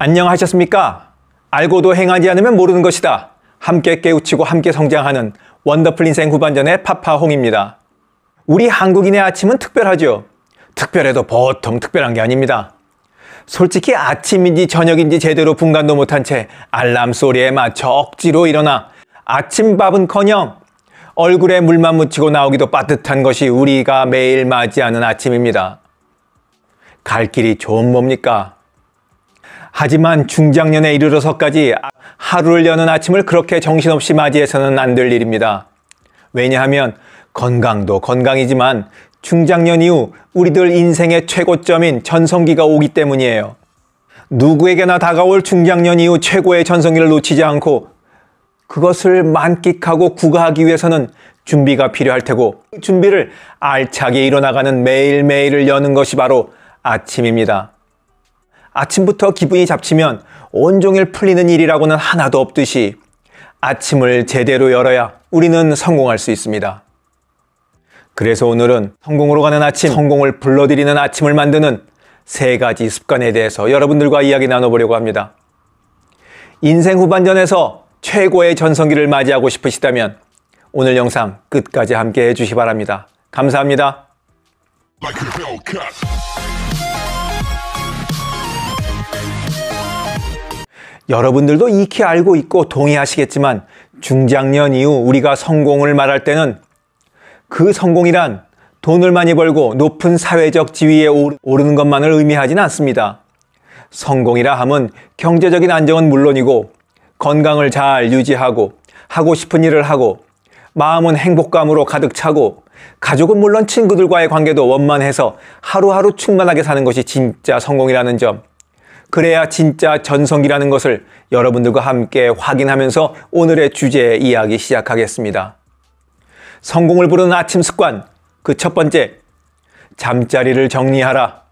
안녕하셨습니까? 알고도 행하지 않으면 모르는 것이다. 함께 깨우치고 함께 성장하는 원더풀 인생 후반전의 파파홍입니다. 우리 한국인의 아침은 특별하죠. 특별해도 보통 특별한 게 아닙니다. 솔직히 아침인지 저녁인지 제대로 분간도 못한 채 알람 소리에 맞춰 억지로 일어나 아침밥은커녕 얼굴에 물만 묻히고 나오기도 빠듯한 것이 우리가 매일 맞이하는 아침입니다. 갈 길이 좋은 뭡니까? 하지만 중장년에 이르러서까지 하루를 여는 아침을 그렇게 정신없이 맞이해서는 안 될 일입니다. 왜냐하면 건강도 건강이지만 중장년 이후 우리들 인생의 최고점인 전성기가 오기 때문이에요. 누구에게나 다가올 중장년 이후 최고의 전성기를 놓치지 않고 그것을 만끽하고 구가하기 위해서는 준비가 필요할 테고 그 준비를 알차게 일어나가는 매일매일을 여는 것이 바로 아침입니다. 아침부터 기분이 잡치면 온종일 풀리는 일이라고는 하나도 없듯이 아침을 제대로 열어야 우리는 성공할 수 있습니다. 그래서 오늘은 성공으로 가는 아침, 성공을 불러들이는 아침을 만드는 세 가지 습관에 대해서 여러분들과 이야기 나눠보려고 합니다. 인생 후반전에서 최고의 전성기를 맞이하고 싶으시다면 오늘 영상 끝까지 함께 해주시 바랍니다. 감사합니다. Like 여러분들도 익히 알고 있고 동의하시겠지만 중장년 이후 우리가 성공을 말할 때는 그 성공이란 돈을 많이 벌고 높은 사회적 지위에 오르는 것만을 의미하지는 않습니다. 성공이라 함은 경제적인 안정은 물론이고 건강을 잘 유지하고 하고 싶은 일을 하고 마음은 행복감으로 가득 차고 가족은 물론 친구들과의 관계도 원만해서 하루하루 충만하게 사는 것이 진짜 성공이라는 점 그래야 진짜 전성기라는 것을 여러분들과 함께 확인하면서 오늘의 주제 이야기 시작하겠습니다. 성공을 부르는 아침 습관, 그 첫 번째, 잠자리를 정리하라.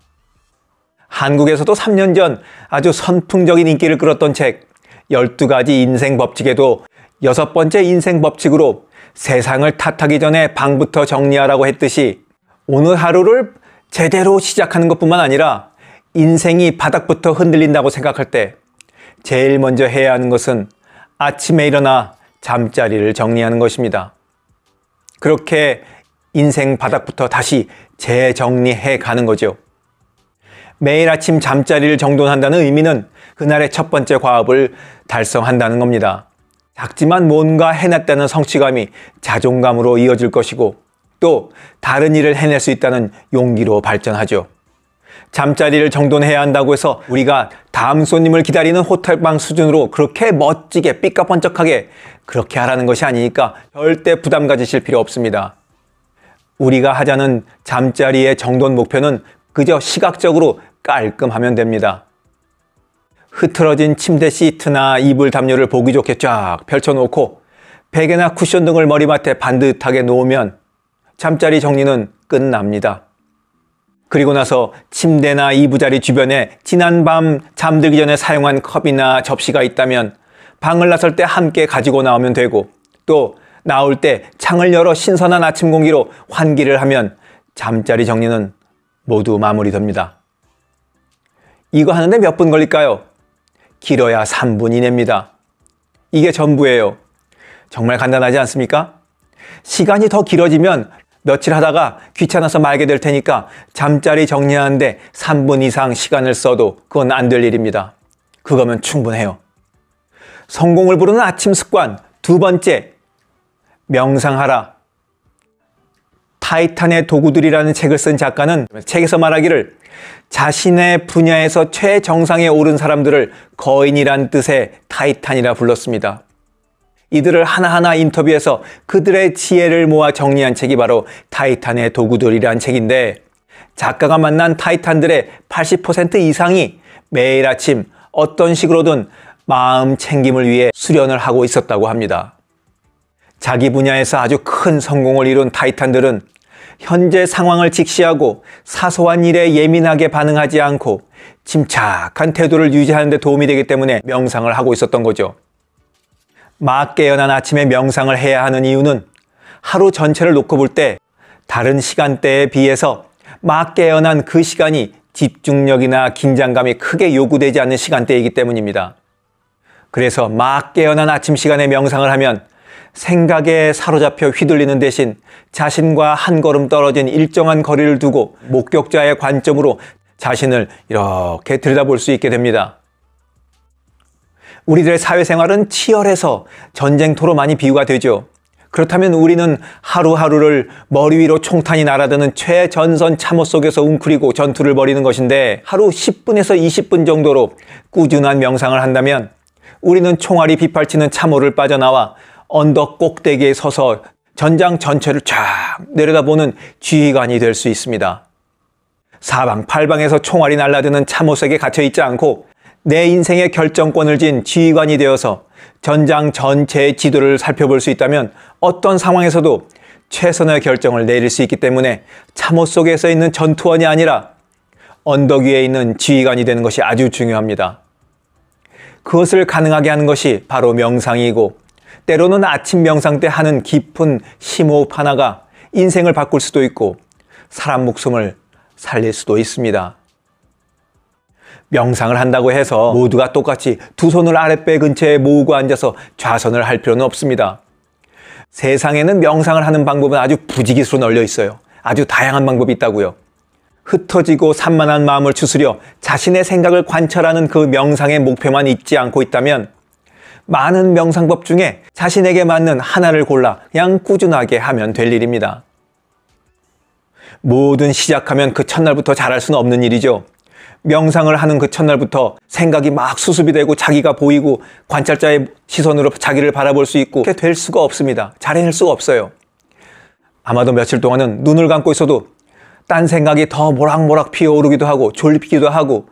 한국에서도 3년 전 아주 선풍적인 인기를 끌었던 책, 12가지 인생 법칙에도 여섯 번째 인생 법칙으로 세상을 탓하기 전에 방부터 정리하라고 했듯이 오늘 하루를 제대로 시작하는 것 뿐만 아니라 인생이 바닥부터 흔들린다고 생각할 때 제일 먼저 해야 하는 것은 아침에 일어나 잠자리를 정리하는 것입니다. 그렇게 인생 바닥부터 다시 재정리해 가는 거죠. 매일 아침 잠자리를 정돈한다는 의미는 그날의 첫 번째 과업을 달성한다는 겁니다. 작지만 뭔가 해냈다는 성취감이 자존감으로 이어질 것이고 또 다른 일을 해낼 수 있다는 용기로 발전하죠. 잠자리를 정돈해야 한다고 해서 우리가 다음 손님을 기다리는 호텔방 수준으로 그렇게 멋지게 삐까뻔쩍하게 그렇게 하라는 것이 아니니까 절대 부담 가지실 필요 없습니다. 우리가 하자는 잠자리의 정돈 목표는 그저 시각적으로 깔끔하면 됩니다. 흐트러진 침대 시트나 이불 담요를 보기 좋게 쫙 펼쳐놓고 베개나 쿠션 등을 머리맡에 반듯하게 놓으면 잠자리 정리는 끝납니다. 그리고 나서 침대나 이부자리 주변에 지난밤 잠들기 전에 사용한 컵이나 접시가 있다면 방을 나설 때 함께 가지고 나오면 되고 또 나올 때 창을 열어 신선한 아침 공기로 환기를 하면 잠자리 정리는 모두 마무리됩니다. 이거 하는데 몇 분 걸릴까요? 길어야 3분 이내입니다. 이게 전부예요. 정말 간단하지 않습니까? 시간이 더 길어지면 며칠 하다가 귀찮아서 말게 될 테니까 잠자리 정리하는데 3분 이상 시간을 써도 그건 안 될 일입니다. 그거면 충분해요. 성공을 부르는 아침 습관 두 번째, 명상하라. 타이탄의 도구들이라는 책을 쓴 작가는 책에서 말하기를 자신의 분야에서 최정상에 오른 사람들을 거인이란 뜻의 타이탄이라 불렀습니다. 이들을 하나하나 인터뷰해서 그들의 지혜를 모아 정리한 책이 바로 타이탄의 도구들이란 책인데 작가가 만난 타이탄들의 80% 이상이 매일 아침 어떤 식으로든 마음 챙김을 위해 수련을 하고 있었다고 합니다. 자기 분야에서 아주 큰 성공을 이룬 타이탄들은 현재 상황을 직시하고 사소한 일에 예민하게 반응하지 않고 침착한 태도를 유지하는 데 도움이 되기 때문에 명상을 하고 있었던 거죠. 막 깨어난 아침에 명상을 해야 하는 이유는 하루 전체를 놓고 볼 때 다른 시간대에 비해서 막 깨어난 그 시간이 집중력이나 긴장감이 크게 요구되지 않는 시간대이기 때문입니다. 그래서 막 깨어난 아침 시간에 명상을 하면 생각에 사로잡혀 휘둘리는 대신 자신과 한 걸음 떨어진 일정한 거리를 두고 목격자의 관점으로 자신을 이렇게 들여다볼 수 있게 됩니다. 우리들의 사회생활은 치열해서 전쟁터로 많이 비유가 되죠. 그렇다면 우리는 하루하루를 머리 위로 총탄이 날아드는 최전선 참호 속에서 웅크리고 전투를 벌이는 것인데 하루 10분에서 20분 정도로 꾸준한 명상을 한다면 우리는 총알이 비팔치는 참호를 빠져나와 언덕 꼭대기에 서서 전장 전체를 쫙 내려다보는 지휘관이 될 수 있습니다. 사방팔방에서 총알이 날라드는 참호색에 갇혀 있지 않고 내 인생의 결정권을 쥔 지휘관이 되어서 전장 전체의 지도를 살펴볼 수 있다면 어떤 상황에서도 최선의 결정을 내릴 수 있기 때문에 참호 속에 서 있는 전투원이 아니라 언덕 위에 있는 지휘관이 되는 것이 아주 중요합니다. 그것을 가능하게 하는 것이 바로 명상이고 때로는 아침 명상 때 하는 깊은 심호흡 하나가 인생을 바꿀 수도 있고 사람 목숨을 살릴 수도 있습니다. 명상을 한다고 해서 모두가 똑같이 두 손을 아랫배 근처에 모으고 앉아서 좌선을 할 필요는 없습니다. 세상에는 명상을 하는 방법은 아주 부지기수로 널려 있어요. 아주 다양한 방법이 있다고요. 흩어지고 산만한 마음을 추스려 자신의 생각을 관찰하는 그 명상의 목표만 잊지 않고 있다면 많은 명상법 중에 자신에게 맞는 하나를 골라 그냥 꾸준하게 하면 될 일입니다. 모든 시작하면 그 첫날부터 잘할 수는 없는 일이죠. 명상을 하는 그 첫날부터 생각이 막 수습이 되고 자기가 보이고 관찰자의 시선으로 자기를 바라볼 수 있고 그렇게 될 수가 없습니다. 잘해낼 수가 없어요. 아마도 며칠 동안은 눈을 감고 있어도 딴 생각이 더 모락모락 피어오르기도 하고 졸리기도 하고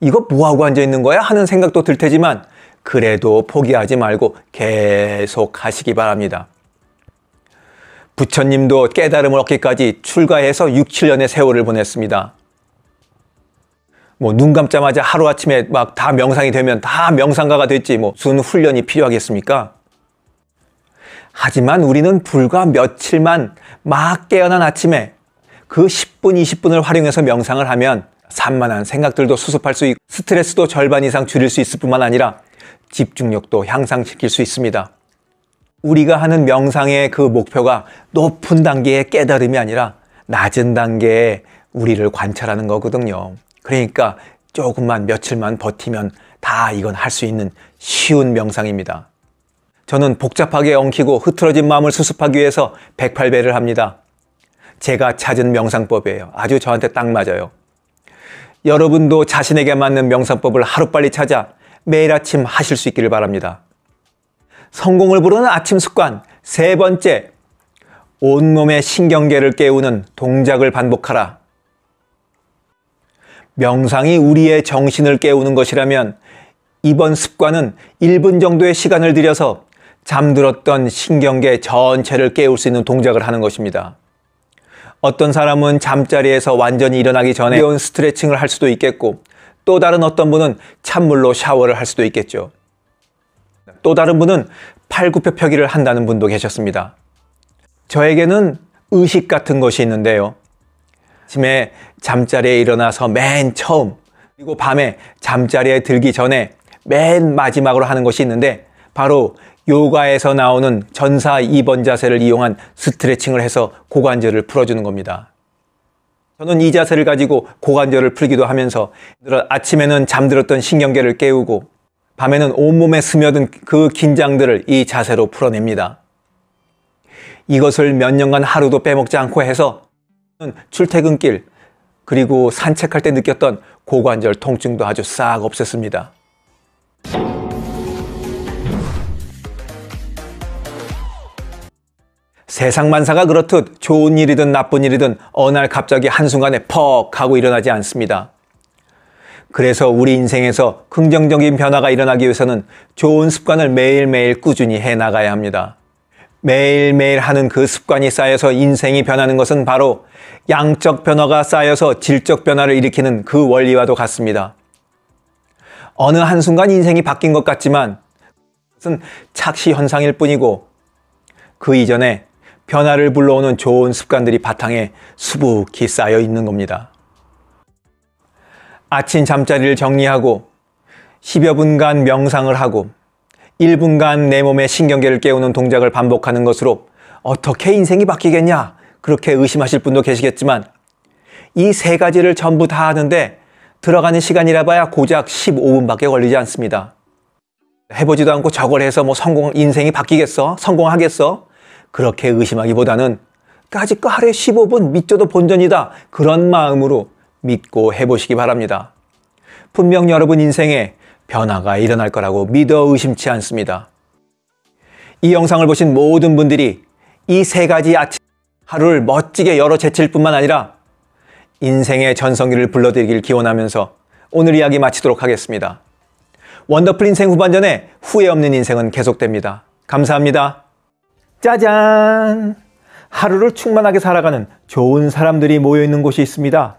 이거 뭐하고 앉아있는 거야? 하는 생각도 들 테지만 그래도 포기하지 말고 계속 하시기 바랍니다. 부처님도 깨달음을 얻기까지 출가해서 6, 7년의 세월을 보냈습니다. 뭐눈 감자마자 하루아침에 막 다 명상이 되면 다 명상가가 됐지 뭐순 훈련이 필요하겠습니까? 하지만 우리는 불과 며칠만 막 깨어난 아침에 그 10분, 20분을 활용해서 명상을 하면 산만한 생각들도 수습할 수 있고 스트레스도 절반 이상 줄일 수 있을 뿐만 아니라 집중력도 향상시킬 수 있습니다. 우리가 하는 명상의 그 목표가 높은 단계의 깨달음이 아니라 낮은 단계에 우리를 관찰하는 거거든요. 그러니까 조금만 며칠만 버티면 다 이건 할 수 있는 쉬운 명상입니다. 저는 복잡하게 엉키고 흐트러진 마음을 수습하기 위해서 108배를 합니다. 제가 찾은 명상법이에요. 아주 저한테 딱 맞아요. 여러분도 자신에게 맞는 명상법을 하루빨리 찾아 매일 아침 하실 수 있기를 바랍니다. 성공을 부르는 아침 습관 세 번째, 온몸의 신경계를 깨우는 동작을 반복하라. 명상이 우리의 정신을 깨우는 것이라면 이번 습관은 1분 정도의 시간을 들여서 잠들었던 신경계 전체를 깨울 수 있는 동작을 하는 것입니다. 어떤 사람은 잠자리에서 완전히 일어나기 전에 가운 스트레칭을 할 수도 있겠고 또 다른 어떤 분은 찬물로 샤워를 할 수도 있겠죠. 또 다른 분은 팔굽혀펴기를 한다는 분도 계셨습니다. 저에게는 의식 같은 것이 있는데요. 아침에 잠자리에 일어나서 맨 처음 그리고 밤에 잠자리에 들기 전에 맨 마지막으로 하는 것이 있는데 바로 요가에서 나오는 전사 2번 자세를 이용한 스트레칭을 해서 고관절을 풀어주는 겁니다. 저는 이 자세를 가지고 고관절을 풀기도 하면서 아침에는 잠들었던 신경계를 깨우고 밤에는 온몸에 스며든 그 긴장들을 이 자세로 풀어냅니다. 이것을 몇 년간 하루도 빼먹지 않고 해서 음, 출퇴근길 그리고 산책할 때 느꼈던 고관절 통증도 아주 싹 없앴습니다. 세상 만사가 그렇듯 좋은 일이든 나쁜 일이든 어느 날 갑자기 한순간에 퍽 하고 일어나지 않습니다. 그래서 우리 인생에서 긍정적인 변화가 일어나기 위해서는 좋은 습관을 매일매일 꾸준히 해나가야 합니다. 매일매일 하는 그 습관이 쌓여서 인생이 변하는 것은 바로 양적 변화가 쌓여서 질적 변화를 일으키는 그 원리와도 같습니다. 어느 한순간 인생이 바뀐 것 같지만 그것은 착시 현상일 뿐이고 그 이전에 변화를 불러오는 좋은 습관들이 바탕에 수북히 쌓여 있는 겁니다. 아침 잠자리를 정리하고 10여 분간 명상을 하고 1분간 내 몸의 신경계를 깨우는 동작을 반복하는 것으로 어떻게 인생이 바뀌겠냐? 그렇게 의심하실 분도 계시겠지만 이 세 가지를 전부 다 하는데 들어가는 시간이라 봐야 고작 15분밖에 걸리지 않습니다. 해보지도 않고 저걸 해서 뭐 성공, 인생이 바뀌겠어? 성공하겠어? 그렇게 의심하기보다는 까짓거 하루에 15분 믿져도 본전이다. 그런 마음으로 믿고 해보시기 바랍니다. 분명 여러분 인생에 변화가 일어날 거라고 믿어 의심치 않습니다. 이 영상을 보신 모든 분들이 이 세 가지 아침 하루를 멋지게 열어 제칠 뿐만 아니라 인생의 전성기를 불러들이길 기원하면서 오늘 이야기 마치도록 하겠습니다. 원더풀 인생 후반전에 후회 없는 인생은 계속됩니다. 감사합니다. 짜잔! 하루를 충만하게 살아가는 좋은 사람들이 모여있는 곳이 있습니다.